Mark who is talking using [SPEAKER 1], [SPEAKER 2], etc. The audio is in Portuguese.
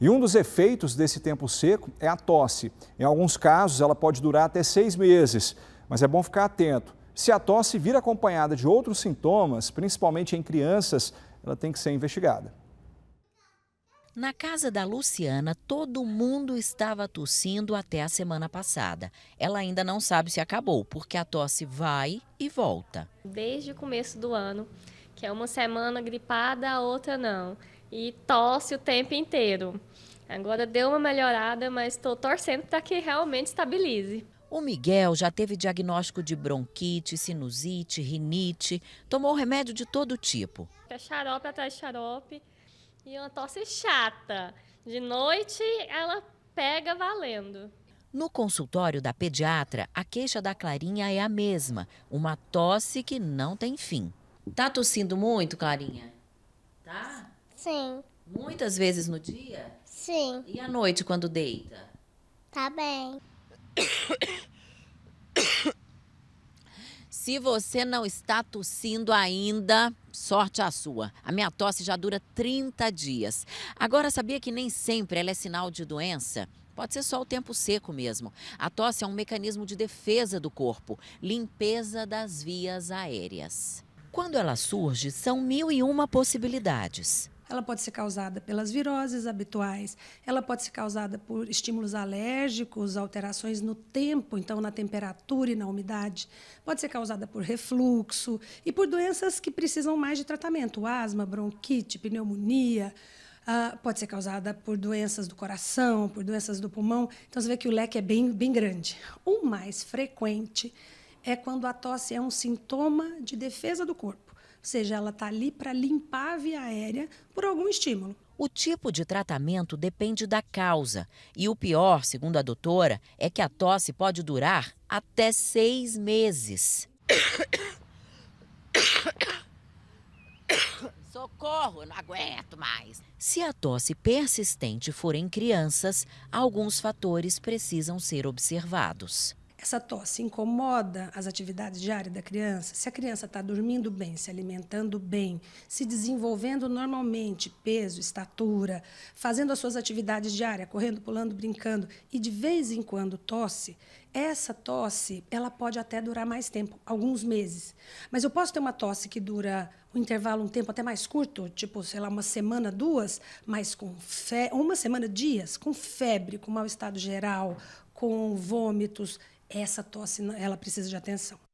[SPEAKER 1] E um dos efeitos desse tempo seco é a tosse. Em alguns casos, ela pode durar até seis meses, mas é bom ficar atento. Se a tosse vir acompanhada de outros sintomas, principalmente em crianças, ela tem que ser investigada. Na casa da Luciana, todo mundo estava tossindo até a semana passada. Ela ainda não sabe se acabou, porque a tosse vai e volta.
[SPEAKER 2] Desde o começo do ano, que é uma semana gripada, a outra não e tosse o tempo inteiro. Agora deu uma melhorada, mas estou torcendo para que realmente estabilize. O
[SPEAKER 1] Miguel já teve diagnóstico de bronquite, sinusite, rinite, tomou remédio de todo tipo.
[SPEAKER 2] É xarope atrás de xarope e uma tosse chata. De noite ela pega valendo.
[SPEAKER 1] No consultório da pediatra, a queixa da Clarinha é a mesma, uma tosse que não tem fim. Tá tossindo muito, Clarinha?
[SPEAKER 2] Tá? Sim. Muitas vezes no dia? Sim. E à noite,
[SPEAKER 1] quando deita?
[SPEAKER 2] Tá bem.
[SPEAKER 1] Se você não está tossindo ainda, sorte a sua. A minha tosse já dura 30 dias. Agora, sabia que nem sempre ela é sinal de doença? Pode ser só o tempo seco mesmo. A tosse é um mecanismo de defesa do corpo, limpeza das vias aéreas. Quando ela surge, são mil e uma possibilidades
[SPEAKER 3] ela pode ser causada pelas viroses habituais, ela pode ser causada por estímulos alérgicos, alterações no tempo, então na temperatura e na umidade, pode ser causada por refluxo e por doenças que precisam mais de tratamento, asma, bronquite, pneumonia. Uh, pode ser causada por doenças do coração, por doenças do pulmão. Então, você vê que o leque é bem, bem grande. O mais frequente é quando a tosse é um sintoma de defesa do corpo ou seja, ela está ali para limpar a via aérea por algum estímulo. O tipo de tratamento
[SPEAKER 1] depende da causa. E o pior, segundo a doutora, é que a tosse pode durar até seis meses. Socorro, não aguento mais. Se a tosse persistente for em crianças, alguns fatores precisam ser observados.
[SPEAKER 3] Essa tosse incomoda as atividades diárias da criança? Se a criança está dormindo bem, se alimentando bem, se desenvolvendo normalmente, peso, estatura, fazendo as suas atividades diárias, correndo, pulando, brincando, e de vez em quando tosse, essa tosse ela pode até durar mais tempo, alguns meses. Mas eu posso ter uma tosse que dura um intervalo, um tempo até mais curto, tipo, sei lá, uma semana, duas, mas com fe... uma semana, dias, com febre, com mau estado geral, com vômitos, essa tosse ela precisa de atenção.